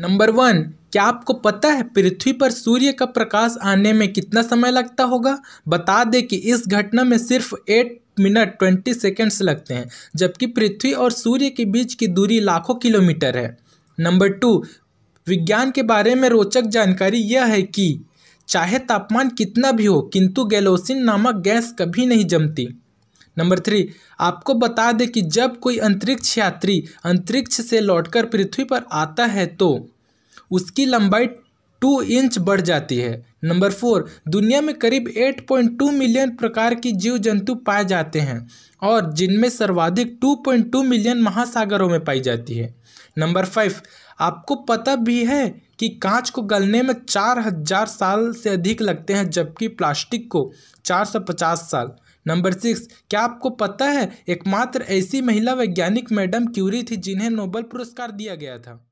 number one क्या आपको पता है पृथ्वी पर सूर्य का प्रकाश आने में कितना समय लगता होगा बता दें कि इस घटना में सिर्फ एट मिनट ट्वेंटी सेकेंड्स लगते हैं जबकि पृथ्वी और सूर्य के बीच की दूरी लाखों किलोमीटर है नंबर टू विज्ञान के बारे में रोचक जानकारी यह है कि चाहे तापमान कितना भी हो किंतु गैलोसिन नामक गैस कभी नहीं जमती नंबर थ्री आपको बता दें कि जब कोई अंतरिक्ष यात्री अंतरिक्ष से लौटकर पृथ्वी पर आता है तो उसकी लंबाई टू इंच बढ़ जाती है नंबर फोर दुनिया में करीब 8.2 मिलियन प्रकार की जीव जंतु पाए जाते हैं और जिनमें सर्वाधिक 2.2 मिलियन महासागरों में पाई जाती है नंबर फाइव आपको पता भी है कि कांच को गलने में चार हजार साल से अधिक लगते हैं जबकि प्लास्टिक को चार सौ पचास साल नंबर सिक्स क्या आपको पता है एकमात्र ऐसी महिला वैज्ञानिक मैडम क्यूरी थी जिन्हें नोबल पुरस्कार दिया गया था